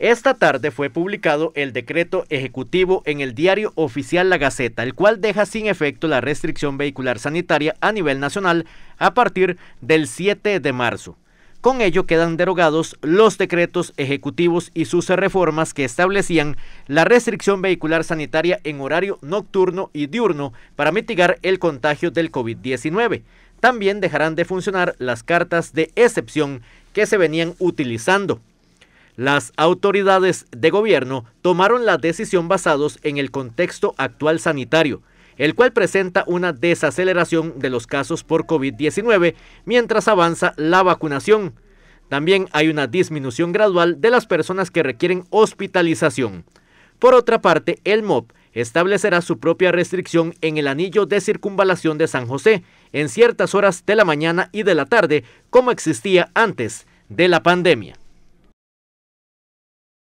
Esta tarde fue publicado el decreto ejecutivo en el diario oficial La Gaceta, el cual deja sin efecto la restricción vehicular sanitaria a nivel nacional a partir del 7 de marzo. Con ello quedan derogados los decretos ejecutivos y sus reformas que establecían la restricción vehicular sanitaria en horario nocturno y diurno para mitigar el contagio del COVID-19. También dejarán de funcionar las cartas de excepción que se venían utilizando. Las autoridades de gobierno tomaron la decisión basados en el contexto actual sanitario, el cual presenta una desaceleración de los casos por COVID-19 mientras avanza la vacunación. También hay una disminución gradual de las personas que requieren hospitalización. Por otra parte, el MOP establecerá su propia restricción en el anillo de circunvalación de San José en ciertas horas de la mañana y de la tarde, como existía antes de la pandemia.